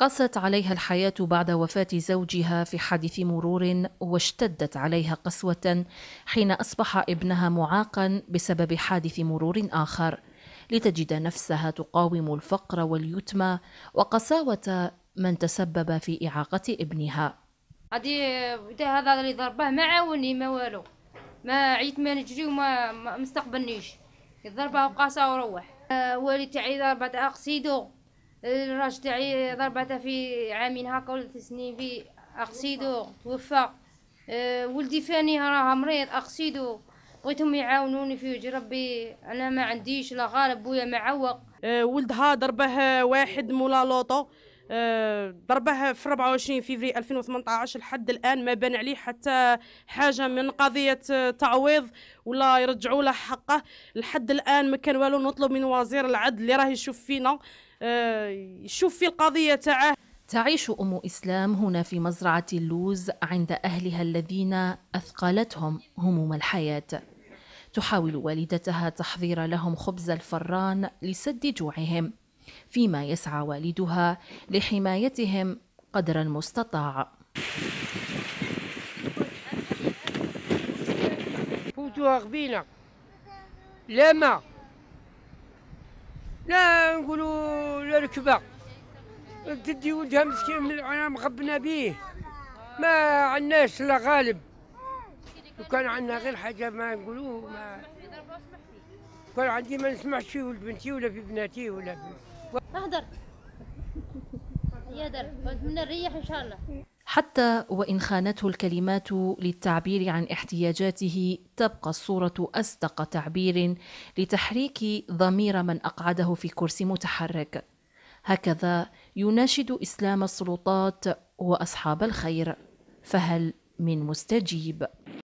قست عليها الحياة بعد وفاة زوجها في حادث مرور واشتدت عليها قسوة حين أصبح ابنها معاقا بسبب حادث مرور آخر لتجد نفسها تقاوم الفقر واليتمى وقساوة من تسبب في إعاقة ابنها هذا اللي ضربه ما عاوني ما والو ما عيت ما نجري وما مستقبلنيش الضربه وقاسه وروح آه، والدي تاعي ضربه اقسيدو الراجل تاعي ضربته في عامين هاكا ولا ثلاث سنين في اقسيدو توفى أه ولدي فاني راه مريض اقسيدو بغيتهم يعاونوني فيه ربي انا ما عنديش لا غالب بويا معوق أه ولدها ضربه واحد مولا لوطو آه، ضربه في 24 فيفري 2018 لحد الان ما بان عليه حتى حاجه من قضيه آه، تعويض ولا يرجعوا له حقه لحد الان ما كان والو نطلب من وزير العدل اللي راه يشوف فينا آه، يشوف في القضية تاعه تعيش أم إسلام هنا في مزرعة اللوز عند أهلها الذين أثقلتهم هموم الحياة تحاول والدتها تحضير لهم خبز الفران لسد جوعهم فيما يسعى والدها لحمايتهم قدر المستطاع فوتوها قبيله لا ما لا نقولوا ولا ركبه تدي ولدها مسكين من العنام غبنا بيه ما عندناش لا غالب وكان عندنا غير حاجه ما نقولوه ما كان عندي ما نسمعش في ولد بنتي ولا في بناتي ولا في اهدر يهدر من الريح ان شاء الله حتى وان خانته الكلمات للتعبير عن احتياجاته تبقى الصوره أصدق تعبير لتحريك ضمير من اقعده في كرسي متحرك هكذا يناشد اسلام السلطات واصحاب الخير فهل من مستجيب